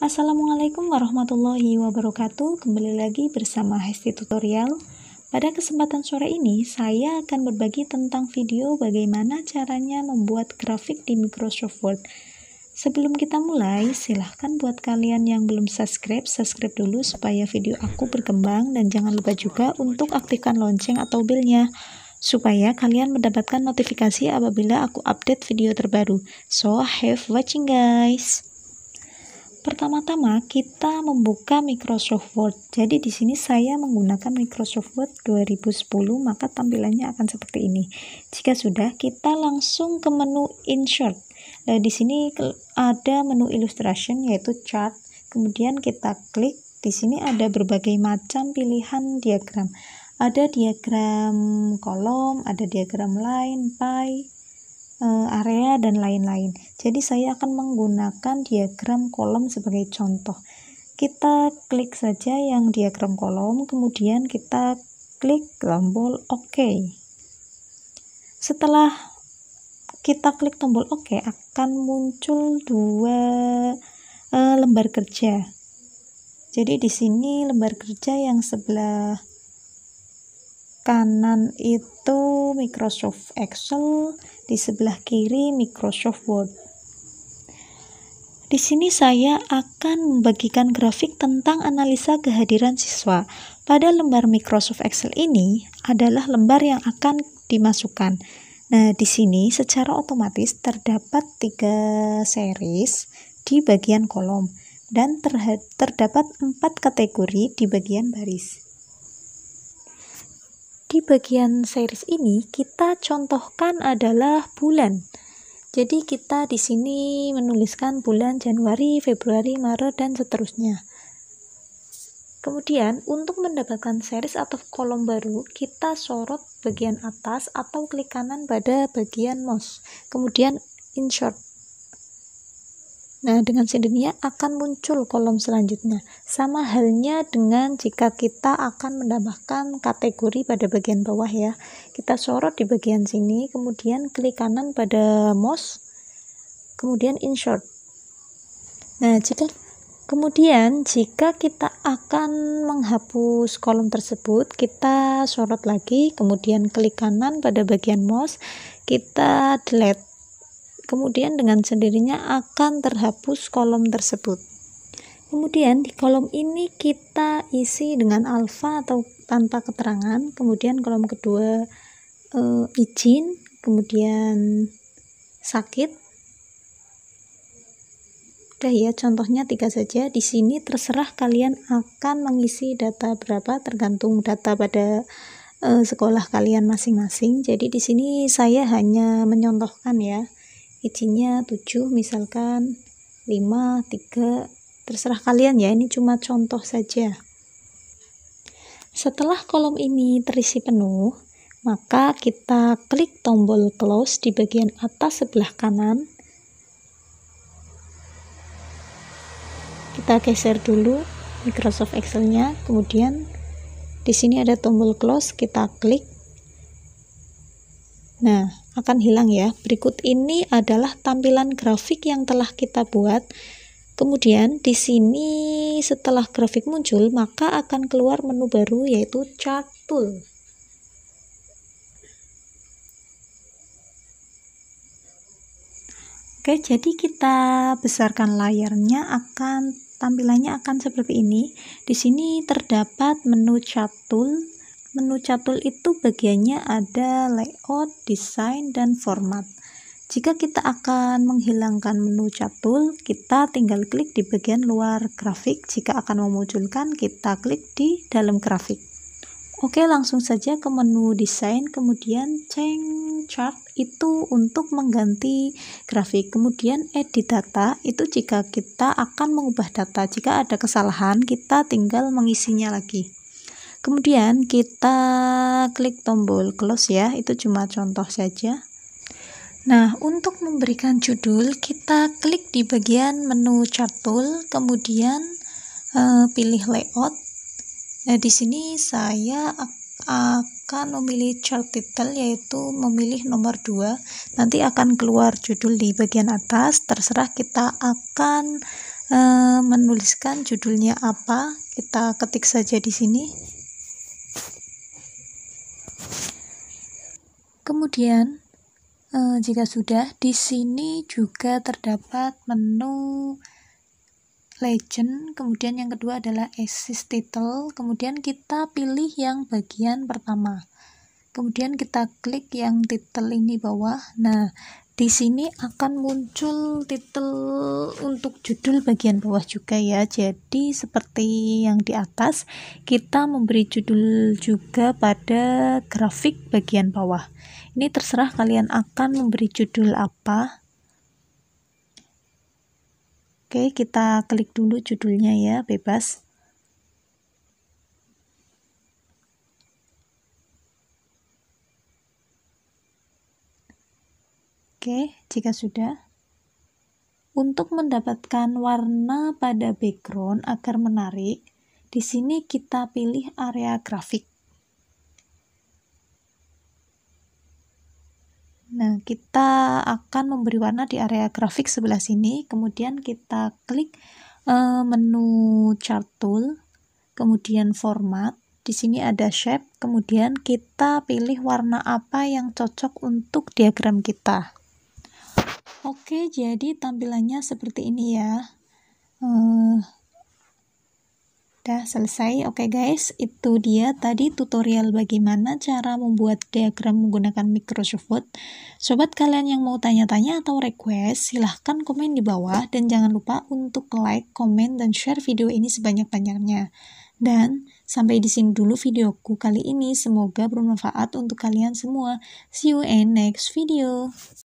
Assalamualaikum warahmatullahi wabarakatuh. Kembali lagi bersama Hesti Tutorial. Pada kesempatan sore ini, saya akan berbagi tentang video bagaimana caranya membuat grafik di Microsoft Word. Sebelum kita mulai, silahkan buat kalian yang belum subscribe, subscribe dulu supaya video aku berkembang dan jangan lupa juga untuk aktifkan lonceng atau belnya supaya kalian mendapatkan notifikasi apabila aku update video terbaru. So, have watching guys. Pertama-tama kita membuka Microsoft Word. Jadi di sini saya menggunakan Microsoft Word 2010, maka tampilannya akan seperti ini. Jika sudah, kita langsung ke menu Insert. Nah, di sini ada menu illustration yaitu chart. Kemudian kita klik. Di sini ada berbagai macam pilihan diagram. Ada diagram kolom, ada diagram line, pie, Eh, area dan lain-lain jadi saya akan menggunakan diagram kolom sebagai contoh kita klik saja yang diagram kolom kemudian kita klik tombol OK setelah kita klik tombol OK akan muncul dua e, lembar kerja jadi di sini lembar kerja yang sebelah kanan itu Microsoft Excel di sebelah kiri Microsoft Word. Di sini saya akan membagikan grafik tentang analisa kehadiran siswa. Pada lembar Microsoft Excel ini adalah lembar yang akan dimasukkan. Nah, di sini secara otomatis terdapat tiga series di bagian kolom dan terdapat empat kategori di bagian baris. Di bagian series ini kita contohkan adalah bulan. Jadi kita di sini menuliskan bulan Januari, Februari, Maret dan seterusnya. Kemudian, untuk mendapatkan series atau kolom baru, kita sorot bagian atas atau klik kanan pada bagian mouse. Kemudian insert Nah, dengan sendirinya akan muncul kolom selanjutnya. Sama halnya dengan jika kita akan menambahkan kategori pada bagian bawah ya. Kita sorot di bagian sini, kemudian klik kanan pada mouse, kemudian insert. Nah, jika kemudian jika kita akan menghapus kolom tersebut, kita sorot lagi, kemudian klik kanan pada bagian mouse, kita delete kemudian dengan sendirinya akan terhapus kolom tersebut. Kemudian di kolom ini kita isi dengan alfa atau tanpa keterangan, kemudian kolom kedua e, izin, kemudian sakit. Udah ya, contohnya tiga saja. Di sini terserah kalian akan mengisi data berapa tergantung data pada e, sekolah kalian masing-masing. Jadi di sini saya hanya menyontohkan ya izinnya 7 misalkan 5 3 terserah kalian ya ini cuma contoh saja setelah kolom ini terisi penuh maka kita klik tombol close di bagian atas sebelah kanan kita geser dulu Microsoft Excel-nya kemudian di sini ada tombol close kita klik nah akan hilang ya. Berikut ini adalah tampilan grafik yang telah kita buat. Kemudian di sini setelah grafik muncul, maka akan keluar menu baru yaitu chart tool. Oke, jadi kita besarkan layarnya akan tampilannya akan seperti ini. Di sini terdapat menu chart tool Menu catul itu bagiannya ada layout, desain, dan format. Jika kita akan menghilangkan menu catul, kita tinggal klik di bagian luar grafik. Jika akan memunculkan, kita klik di dalam grafik. Oke, langsung saja ke menu desain, kemudian change chart itu untuk mengganti grafik. Kemudian edit data itu jika kita akan mengubah data. Jika ada kesalahan, kita tinggal mengisinya lagi kemudian kita klik tombol close ya itu cuma contoh saja Nah, untuk memberikan judul, kita klik di bagian menu chart tool, kemudian eh, pilih layout. Nah, di sini saya akan memilih chart title yaitu memilih nomor 2. Nanti akan keluar judul di bagian atas, terserah kita akan e, menuliskan judulnya apa. Kita ketik saja di sini. Kemudian eh, jika sudah di sini juga terdapat menu legend, kemudian yang kedua adalah assist title, kemudian kita pilih yang bagian pertama. Kemudian kita klik yang title ini bawah. Nah, di sini akan muncul titel untuk judul bagian bawah juga ya jadi seperti yang di atas kita memberi judul juga pada grafik bagian bawah ini terserah kalian akan memberi judul apa oke kita klik dulu judulnya ya bebas Oke, jika sudah. Untuk mendapatkan warna pada background agar menarik, di sini kita pilih area grafik. Nah, kita akan memberi warna di area grafik sebelah sini, kemudian kita klik uh, menu chart tool, kemudian format, di sini ada shape, kemudian kita pilih warna apa yang cocok untuk diagram kita. Oke, jadi tampilannya seperti ini ya. Uh, dah selesai. Oke guys, itu dia tadi tutorial bagaimana cara membuat diagram menggunakan Microsoft Word. Sobat kalian yang mau tanya-tanya atau request, silahkan komen di bawah dan jangan lupa untuk like, komen, dan share video ini sebanyak-banyaknya. Dan sampai di sini dulu videoku kali ini. Semoga bermanfaat untuk kalian semua. See you in next video.